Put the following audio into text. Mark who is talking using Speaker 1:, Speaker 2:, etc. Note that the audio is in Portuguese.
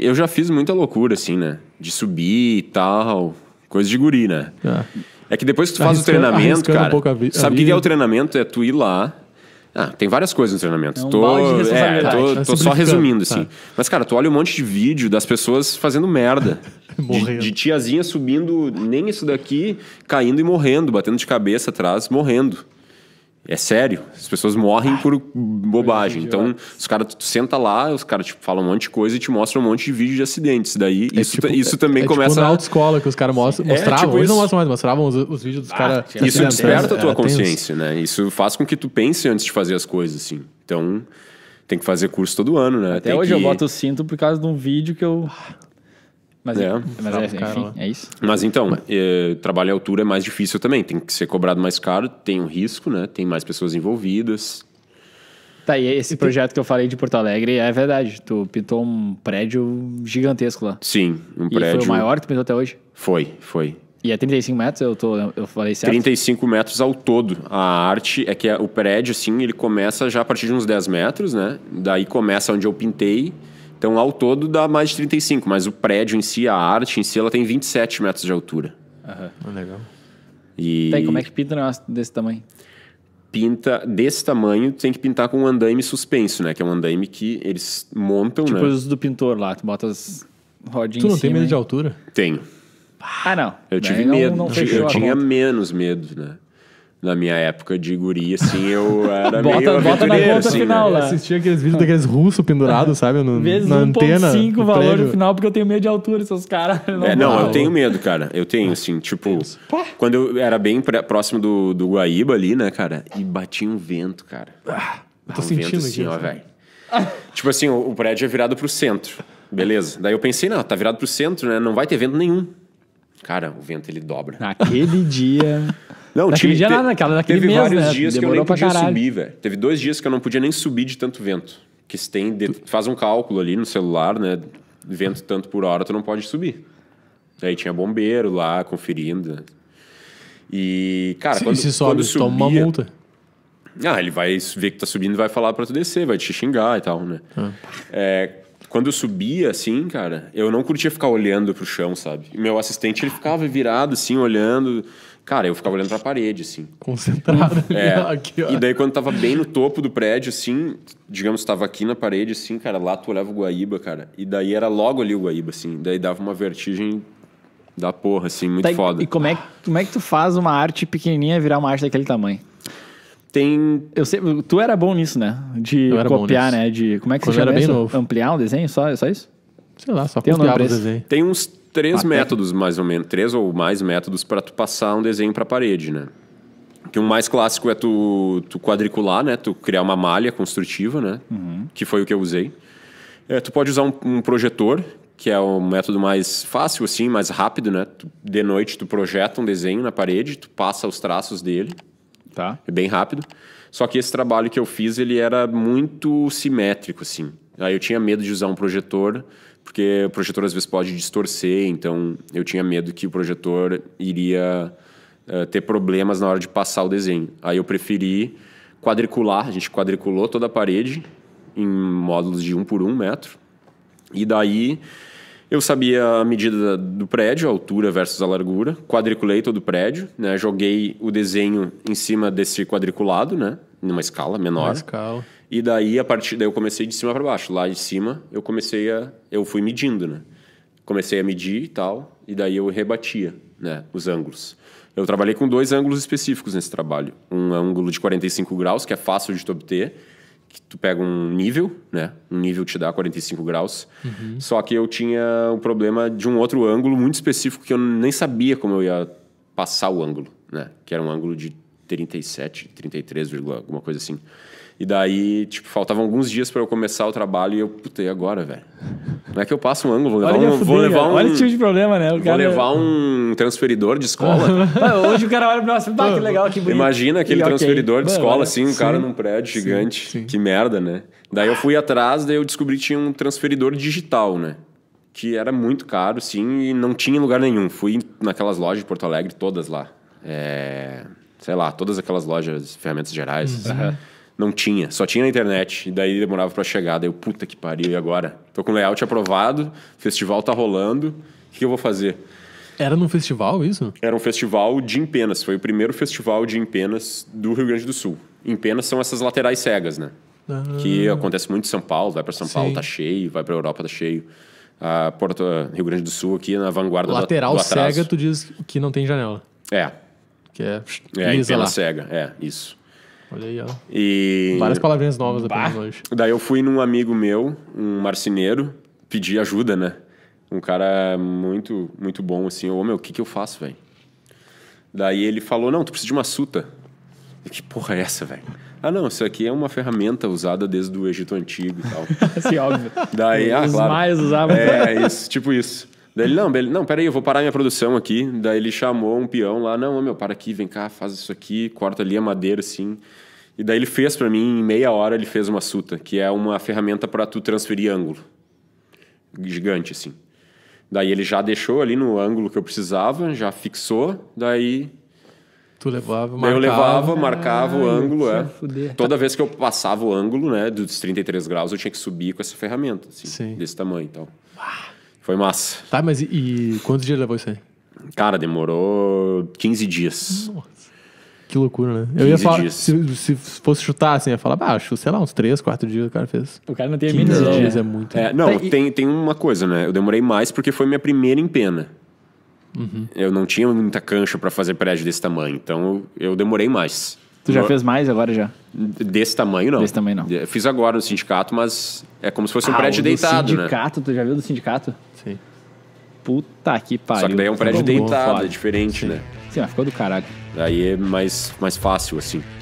Speaker 1: Eu já fiz muita loucura, assim, né? De subir e tal. Coisa de guri, né? É, é que depois que tu arriscando, faz o treinamento, cara. Um vi, sabe o que, é o treinamento? É tu ir lá. Ah, tem várias coisas no treinamento. É um tô, é, tô, tá tô só resumindo, tá. assim. Tá. Mas, cara, tu olha um monte de vídeo das pessoas fazendo merda. de, de, tiazinha subindo, nem isso daqui, caindo e morrendo, batendo de cabeça atrás, morrendo. É sério, as pessoas morrem por bobagem. Então, os caras, tu senta lá, os caras tipo, falam um monte de coisa e te mostram um monte de vídeo de acidentes. Daí, é isso, tipo, isso é, também é tipo começa. Tipo na autoescola que os caras mostram, é, mostravam, tipo eles não mostram mais, mostravam os, os vídeos dos ah, caras. Isso desperta a é, tua consciência, né? Isso faz com que tu pense antes de fazer as coisas, assim. Então, tem que fazer curso todo ano, né? Até tem hoje que... eu boto o cinto por causa de um vídeo que eu. Mas, é. é. mas é, enfim, é isso. Mas então, é, trabalho à altura é mais difícil também. Tem que ser cobrado mais caro, tem um risco, né? Tem mais pessoas envolvidas. Tá, e esse projeto que eu falei de Porto Alegre é verdade. Tu pintou um prédio gigantesco lá. Sim, um e prédio. foi o maior que tu pintou até hoje? Foi, foi. E é 35 metros, eu, tô, eu falei certo? 35 metros ao todo. A arte é que é, o prédio, assim, ele começa já a partir de uns 10 metros, né? Daí começa onde eu pintei então, ao todo, dá mais de 35, mas o prédio em si, a arte em si, ela tem 27 metros de altura. Aham. Uhum. Legal. E... Tem, como é que pinta um negócio desse tamanho? pinta desse tamanho, tem que pintar com um andaime suspenso, né? Que é um andaime que eles montam, tipo né? Tipo os do pintor lá, tu bota as rodinhas Tu não tem medo de altura? Tenho. Ah, não. Eu tive não, medo. Não eu, eu tinha menos medo, né? na minha época de guri, assim, eu era bota, meio bota na conta assim, né? final né? lá. Eu assistia aqueles vídeos daqueles russos pendurados, sabe? No, Vezes na 1. antena. Cinco o valor no final, porque eu tenho medo de altura, esses caras. Não, é, não, eu tenho medo, cara. Eu tenho, assim, tipo... quando eu era bem próximo do, do Guaíba ali, né, cara? E batia um vento, cara. Ah,
Speaker 2: eu tô um sentindo vento, assim, ó,
Speaker 1: velho. tipo assim, o, o prédio é virado pro centro. Beleza. Daí eu pensei, não, tá virado pro centro, né? Não vai ter vento nenhum. Cara, o vento ele dobra. Naquele dia... Não, naquele dia te, lá, naquela, naquele teve mês, né, vários né? dias Demorou que eu nem podia subir, velho. Teve dois dias que eu não podia nem subir de tanto vento. Que se tem, de, faz um cálculo ali no celular, né? Vento tanto por hora, tu não pode subir. Aí tinha bombeiro lá conferindo. E, cara, se, quando, se sobe, quando subia, toma uma multa. Ah, ele vai ver que tá subindo e vai falar para tu descer, vai te xingar e tal, né? Ah. É, quando eu subia, assim, cara, eu não curtia ficar olhando pro chão, sabe? meu assistente, ele ficava virado, assim, olhando. Cara, eu ficava olhando para a parede, assim. Concentrado é. aqui, ó. E daí quando tava bem no topo do prédio, assim, digamos, tava aqui na parede, assim, cara, lá tu olhava o Guaíba, cara. E daí era logo ali o Guaíba, assim. Daí dava uma vertigem da porra, assim, muito tá, foda. E como é, que, como é que tu faz uma arte pequenininha virar uma arte daquele tamanho? Tem. Eu sei, tu era bom nisso, né? De copiar, né? De. Como é que Quando se chama? Era bem novo. Ampliar um desenho? Só, só isso? Sei lá, só Tem copiar um desenho. Tem uns três Até... métodos, mais ou menos, três ou mais métodos para tu passar um desenho para a parede, né? Que o um mais clássico é tu, tu quadricular, né? Tu criar uma malha construtiva, né? Uhum. Que foi o que eu usei. É, tu pode usar um, um, projetor, que é o método mais fácil, assim, mais rápido, né? Tu, de noite tu projeta um desenho na parede, tu passa os traços dele. Tá. É bem rápido. Só que esse trabalho que eu fiz, ele era muito simétrico, assim. Aí eu tinha medo de usar um projetor, porque o projetor às vezes pode distorcer, então eu tinha medo que o projetor iria uh, ter problemas na hora de passar o desenho. Aí eu preferi quadricular, a gente quadriculou toda a parede em módulos de um por um metro, e daí eu sabia a medida do prédio, a altura versus a largura, quadriculei todo o prédio, né? Joguei o desenho em cima desse quadriculado, né? Numa escala menor. Uma escala. E daí a partir daí eu comecei de cima para baixo. Lá de cima eu comecei a eu fui medindo, né? Comecei a medir e tal, e daí eu rebatia, né, os ângulos. Eu trabalhei com dois ângulos específicos nesse trabalho. Um ângulo de 45 graus, que é fácil de obter, que tu pega um nível, né? Um nível te dá 45 graus. Uhum. Só que eu tinha um problema de um outro ângulo muito específico que eu nem sabia como eu ia passar o ângulo, né? Que era um ângulo de 37, 33, alguma coisa assim. E daí, tipo, faltavam alguns dias para eu começar o trabalho e eu, putei agora, velho? Não é que eu passo um ângulo, vou levar, um, vou levar um. Olha o tipo de problema, né? O vou cara... levar um transferidor de escola. Hoje o cara olha pra nós, pá, que legal, que bonito. Imagina aquele e, okay. transferidor de escola, assim, um sim, cara num prédio gigante. Sim. Que merda, né? Daí eu fui atrás, daí eu descobri que tinha um transferidor digital, né? Que era muito caro, sim, e não tinha lugar nenhum. Fui naquelas lojas de Porto Alegre, todas lá. É... Sei lá, todas aquelas lojas, ferramentas gerais. Uhum. Assim. Não tinha, só tinha na internet. E daí demorava para chegar. Daí eu, puta que pariu, e agora? Tô com layout aprovado, festival tá rolando, o que, eu vou fazer? Era num festival isso? Era um festival de Empenas. Foi o primeiro festival de Empenas do Rio Grande do Sul. Empenas são essas laterais cegas, né? Ah. Que acontece muito em São Paulo. Vai para São Sim. Paulo, tá cheio. Vai para Europa, tá cheio. a Porto, Rio Grande do Sul aqui na vanguarda Lateral do, Lateral cega, tu diz que não tem janela. É. Que é, é Empenas cega. É, isso. Olha aí, ó. E... Várias palavrinhas novas apenas hoje. Daí eu fui num amigo meu, um marceneiro, pedir ajuda, né? Um cara muito, muito bom, assim. Ô, meu, o que que eu faço, velho? Daí ele falou, não, tu precisa de uma suta. E que porra é essa, velho? Ah, não, isso aqui é uma ferramenta usada desde o Egito Antigo e tal. Sim, óbvio. Daí, Os ah, claro. mais usavam. É, isso, tipo isso. Daí ele, não, não, peraí, eu vou parar minha produção aqui. Daí ele chamou um peão lá, não, meu, para aqui, vem cá, faz isso aqui, corta ali a madeira, assim. E daí ele fez para mim, em meia hora, ele fez uma suta, que é uma ferramenta para tu transferir ângulo. Gigante, assim. Daí ele já deixou ali no ângulo que eu precisava, já fixou, daí... Tu levava, marcava. Eu levava, marcava o ângulo, é. Fuder. Toda vez que eu passava o ângulo, né, dos 33 graus, eu tinha que subir com essa ferramenta, assim, Sim. desse tamanho e então. tal. Uau. Foi massa. Tá, mas e, e quantos dias levou isso aí? Cara, demorou 15 dias. Nossa. Que loucura, né? Eu ia falar, se, se, fosse chutar, assim, ia falar, baixo, sei lá, uns 3, 4 dias o cara fez. O cara não tem 15 dias. dias é muito. É, não, tá, tem, e... tem uma coisa, né? Eu demorei mais porque foi minha primeira empena. Uhum. Eu não tinha muita cancha para fazer prédio desse tamanho, então eu demorei mais. Tu já fez mais agora já? Desse tamanho, não. Desse tamanho, não. É, fiz agora no sindicato, mas é como se fosse um ah, prédio deitado, sindicato, né? sindicato, tu já viu do sindicato? Sim. Puta que pariu. Só que daí é um prédio deitado, é diferente, Sim. né? Sim, mas ficou do caralho. Daí é mais, mais fácil, assim.